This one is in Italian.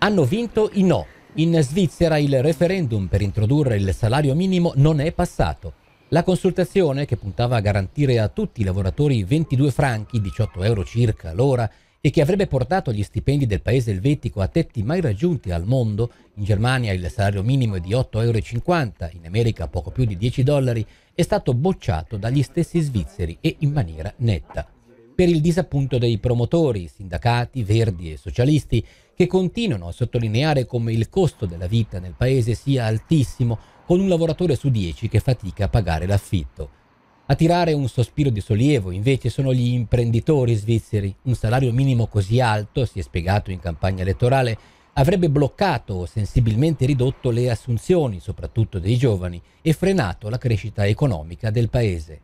Hanno vinto i no. In Svizzera il referendum per introdurre il salario minimo non è passato. La consultazione, che puntava a garantire a tutti i lavoratori 22 franchi, 18 euro circa l'ora, e che avrebbe portato gli stipendi del paese elvetico a tetti mai raggiunti al mondo, in Germania il salario minimo è di 8,50 euro, in America poco più di 10 dollari, è stato bocciato dagli stessi svizzeri e in maniera netta per il disappunto dei promotori, sindacati, verdi e socialisti, che continuano a sottolineare come il costo della vita nel paese sia altissimo, con un lavoratore su dieci che fatica a pagare l'affitto. A tirare un sospiro di sollievo invece sono gli imprenditori svizzeri. Un salario minimo così alto, si è spiegato in campagna elettorale, avrebbe bloccato o sensibilmente ridotto le assunzioni, soprattutto dei giovani, e frenato la crescita economica del paese.